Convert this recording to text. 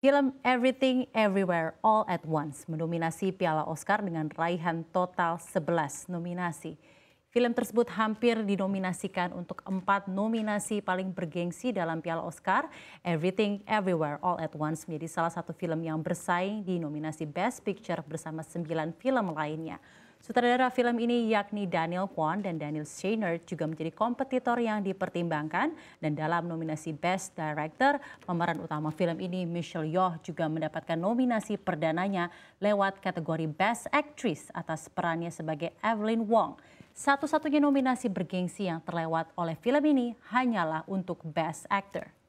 Film Everything Everywhere All at Once mendominasi Piala Oscar dengan raihan total 11 nominasi. Film tersebut hampir dinominasikan untuk empat nominasi paling bergengsi dalam Piala Oscar. Everything Everywhere All at Once menjadi salah satu film yang bersaing di nominasi Best Picture bersama sembilan film lainnya. Sutradara film ini yakni Daniel Kwan dan Daniel Schneider juga menjadi kompetitor yang dipertimbangkan dan dalam nominasi Best Director, pemeran utama film ini Michelle Yeoh juga mendapatkan nominasi perdananya lewat kategori Best Actress atas perannya sebagai Evelyn Wong. Satu-satunya nominasi bergengsi yang terlewat oleh film ini hanyalah untuk Best Actor.